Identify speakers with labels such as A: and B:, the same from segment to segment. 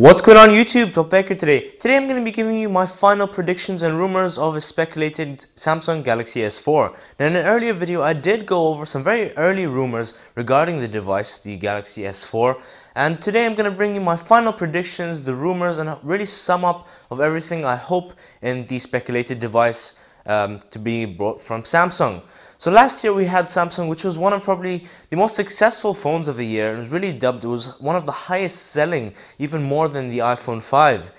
A: What's going on YouTube? Tom Becker today. Today I'm going to be giving you my final predictions and rumors of a speculated Samsung Galaxy S4. Now in an earlier video I did go over some very early rumors regarding the device, the Galaxy S4. And today I'm going to bring you my final predictions, the rumors and really sum up of everything I hope in the speculated device um, to be brought from Samsung. So last year we had Samsung, which was one of probably the most successful phones of the year and was really dubbed, it was one of the highest selling, even more than the iPhone 5.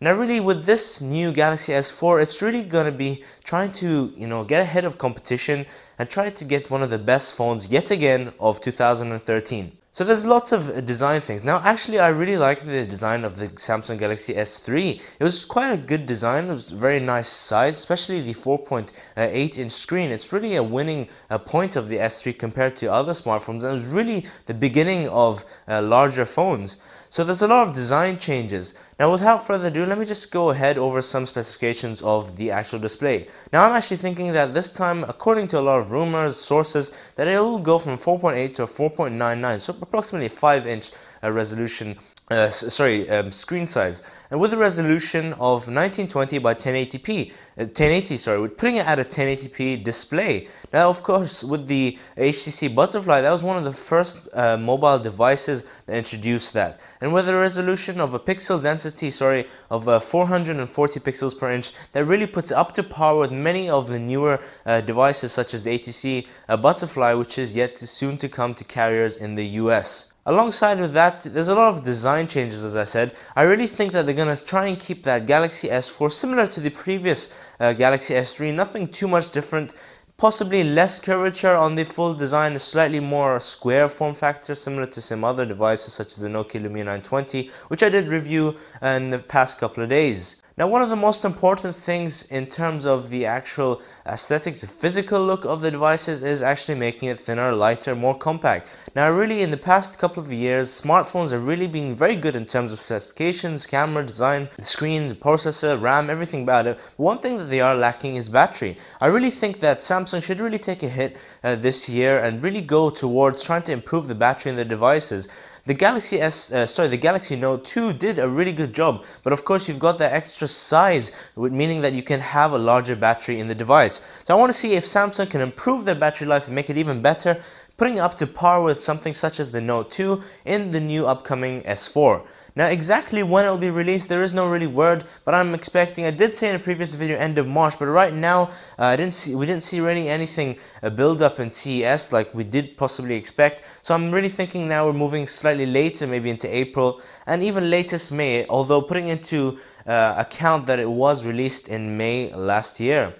A: Now really with this new Galaxy S4, it's really going to be trying to, you know, get ahead of competition and try to get one of the best phones yet again of 2013. So there's lots of uh, design things. Now, actually, I really like the design of the Samsung Galaxy S3. It was quite a good design. It was very nice size, especially the 4.8 inch screen. It's really a winning uh, point of the S3 compared to other smartphones. And it was really the beginning of uh, larger phones. So there's a lot of design changes. Now without further ado, let me just go ahead over some specifications of the actual display. Now I'm actually thinking that this time, according to a lot of rumors, sources, that it will go from 4.8 to 4.99, so approximately 5 inch uh, resolution uh, sorry, um, screen size. And with a resolution of 1920 by 1080p, uh, 1080, sorry, we're putting it at a 1080p display. Now, of course, with the HTC Butterfly, that was one of the first uh, mobile devices that introduced that. And with a resolution of a pixel density, sorry, of uh, 440 pixels per inch, that really puts up to par with many of the newer uh, devices such as the HTC uh, Butterfly, which is yet to soon to come to carriers in the US. Alongside with that, there's a lot of design changes as I said. I really think that they're going to try and keep that Galaxy S4 similar to the previous uh, Galaxy S3, nothing too much different possibly less curvature on the full design, a slightly more square form factor similar to some other devices such as the Nokia Lumia 920 which I did review in the past couple of days. Now, one of the most important things in terms of the actual aesthetics, the physical look of the devices is actually making it thinner, lighter, more compact. Now, really, in the past couple of years, smartphones are really being very good in terms of specifications, camera design, the screen, the processor, RAM, everything about it. But one thing that they are lacking is battery. I really think that Samsung should really take a hit uh, this year and really go towards trying to improve the battery in the devices. The Galaxy S, uh, sorry, the Galaxy Note 2 did a really good job, but of course you've got that extra size, meaning that you can have a larger battery in the device. So I want to see if Samsung can improve their battery life and make it even better, putting up to par with something such as the Note 2 in the new upcoming S4. Now exactly when it will be released there is no really word but I'm expecting I did say in a previous video end of March but right now uh, I didn't see we didn't see really anything a uh, build up in CES like we did possibly expect so I'm really thinking now we're moving slightly later maybe into April and even latest May although putting into uh, account that it was released in May last year.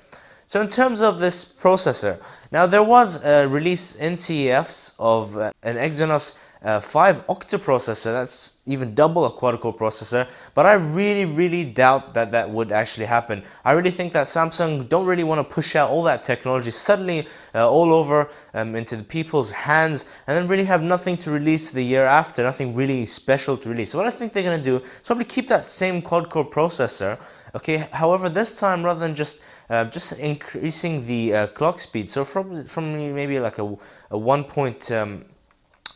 A: So in terms of this processor, now there was a release in NCFs of uh, an Exynos uh, 5 octa-processor, that's even double a quad-core processor, but I really, really doubt that that would actually happen. I really think that Samsung don't really want to push out all that technology suddenly uh, all over um, into the people's hands and then really have nothing to release the year after, nothing really special to release. So what I think they're going to do is probably keep that same quad-core processor, okay, however this time rather than just uh, just increasing the uh, clock speed. So from, from maybe like a, a 1. Point, um,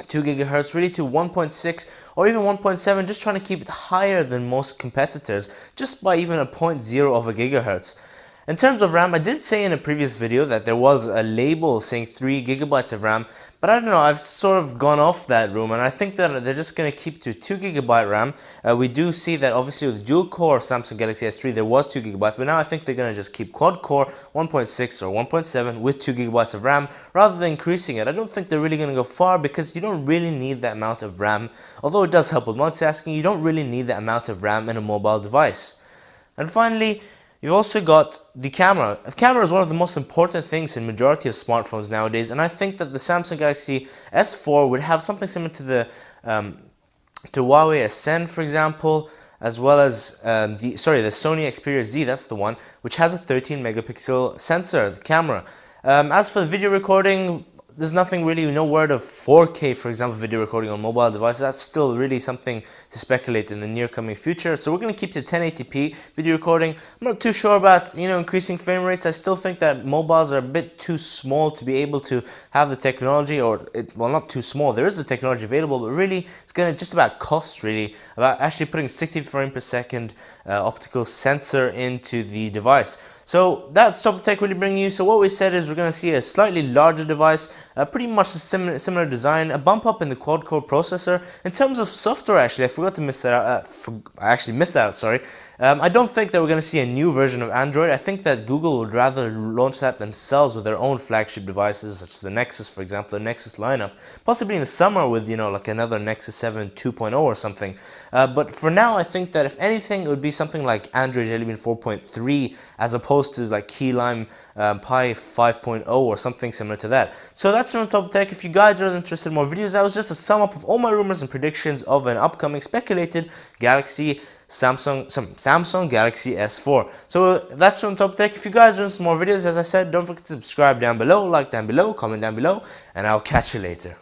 A: 2 gigahertz really to 1.6 or even 1.7 just trying to keep it higher than most competitors just by even a 0.0 of a gigahertz in terms of RAM, I did say in a previous video that there was a label saying 3 gigabytes of RAM, but I don't know, I've sort of gone off that room and I think that they're just going to keep to 2 gigabyte RAM. Uh, we do see that obviously with dual core Samsung Galaxy S3 there was 2 gigabytes, but now I think they're going to just keep quad core 1.6 or 1.7 with 2 gigabytes of RAM rather than increasing it. I don't think they're really going to go far because you don't really need that amount of RAM. Although it does help with multitasking, you don't really need that amount of RAM in a mobile device. And finally, You've also got the camera. The camera is one of the most important things in majority of smartphones nowadays, and I think that the Samsung Galaxy S4 would have something similar to the um, to Huawei Ascend, for example, as well as um, the sorry the Sony Xperia Z. That's the one which has a 13 megapixel sensor, the camera. Um, as for the video recording, there's nothing really, no word of 4K, for example, video recording on mobile devices. That's still really something to speculate in the near coming future. So we're going to keep to 1080p video recording. I'm not too sure about, you know, increasing frame rates. I still think that mobiles are a bit too small to be able to have the technology or, it, well, not too small. There is the technology available, but really it's going to just about cost, really, about actually putting 60 frame per second uh, optical sensor into the device. So that's top of tech really bringing you. So what we said is we're going to see a slightly larger device, pretty much a similar, similar design, a bump up in the quad-core processor. In terms of software, actually, I forgot to miss that out. Uh, I actually missed that out, sorry. Um, I don't think that we're going to see a new version of Android. I think that Google would rather launch that themselves with their own flagship devices, such as the Nexus, for example, the Nexus lineup, possibly in the summer with, you know, like another Nexus 7 2.0 or something. Uh, but for now, I think that if anything, it would be something like Android Jelly Bean 4.3 as opposed to like Key Lime um, Pi 5.0 or something similar to that. So that's from Top Tech. If you guys are interested in more videos, that was just a sum up of all my rumors and predictions of an upcoming speculated Galaxy Samsung some Samsung Galaxy S4. So that's from Top Tech. If you guys want some more videos, as I said, don't forget to subscribe down below, like down below, comment down below, and I'll catch you later.